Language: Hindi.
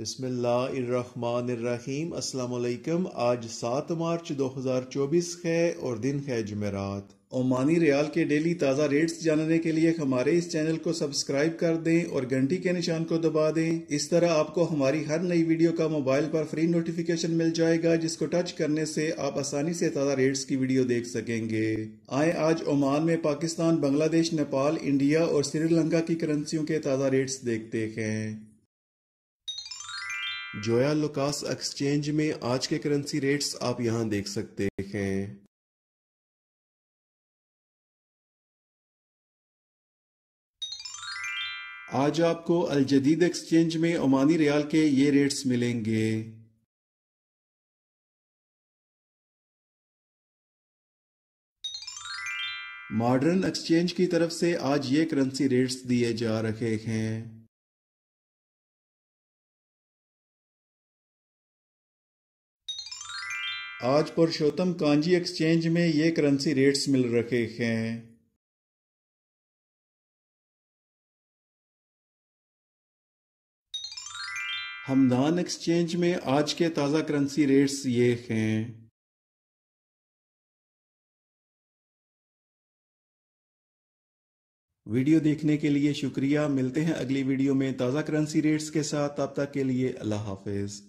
बिस्मिल्लाहिर्रहमानिर्रहीम अस्सलाम वालेकुम आज 7 मार्च 2024 है और दिन है जुमेरात ओमानी रियाल के डेली ताज़ा रेट्स जानने के लिए हमारे इस चैनल को सब्सक्राइब कर दें और घंटी के निशान को दबा दें इस तरह आपको हमारी हर नई वीडियो का मोबाइल पर फ्री नोटिफिकेशन मिल जाएगा जिसको टच करने से आप आसानी से ताज़ा रेट्स की वीडियो देख सकेंगे आए आज ओमान में पाकिस्तान बांग्लादेश नेपाल इंडिया और श्रीलंका की करेंसियों के ताज़ा रेट्स देखते हैं जोया लुकास एक्सचेंज में आज के करेंसी रेट्स आप यहां देख सकते हैं आज आपको अलजदीद एक्सचेंज में ओमानी रियाल के ये रेट्स मिलेंगे मॉडर्न एक्सचेंज की तरफ से आज ये करेंसी रेट्स दिए जा रहे हैं आज पुरुषोत्तम कांजी एक्सचेंज में ये करेंसी रेट्स मिल रखे हैं हमदान एक्सचेंज में आज के ताज़ा करेंसी रेट्स ये हैं वीडियो देखने के लिए शुक्रिया मिलते हैं अगली वीडियो में ताज़ा करेंसी रेट्स के साथ तब तक के लिए अल्लाह हाफिज़